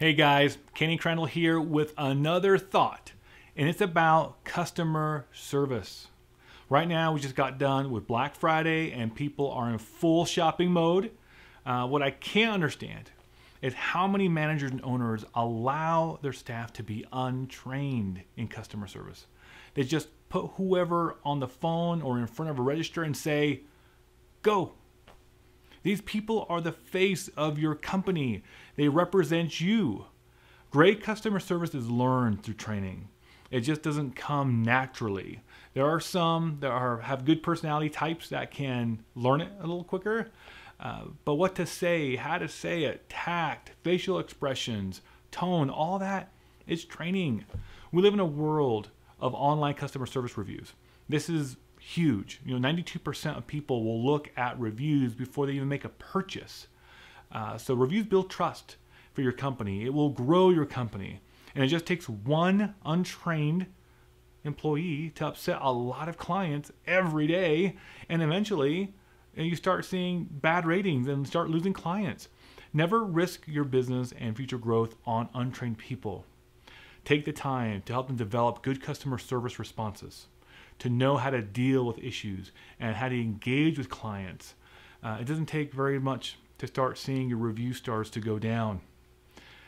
Hey guys, Kenny Crandall here with another thought, and it's about customer service. Right now, we just got done with Black Friday, and people are in full shopping mode. Uh, what I can't understand is how many managers and owners allow their staff to be untrained in customer service. They just put whoever on the phone or in front of a register and say, Go, these people are the face of your company. They represent you. Great customer service is learned through training. It just doesn't come naturally. There are some that are have good personality types that can learn it a little quicker. Uh, but what to say, how to say it, tact, facial expressions, tone, all that is training. We live in a world of online customer service reviews. This is huge. You know, 92% of people will look at reviews before they even make a purchase. Uh, so reviews build trust for your company. It will grow your company. And it just takes one untrained employee to upset a lot of clients every day. And eventually, you start seeing bad ratings and start losing clients. Never risk your business and future growth on untrained people. Take the time to help them develop good customer service responses to know how to deal with issues and how to engage with clients. Uh, it doesn't take very much to start seeing your review stars to go down.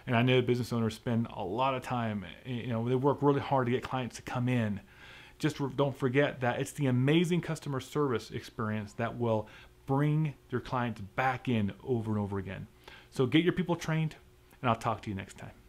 And I know business owners spend a lot of time, eh, you know, they work really hard to get clients to come in. Just don't forget that it's the amazing customer service experience that will bring your clients back in over and over again. So get your people trained, and I'll talk to you next time.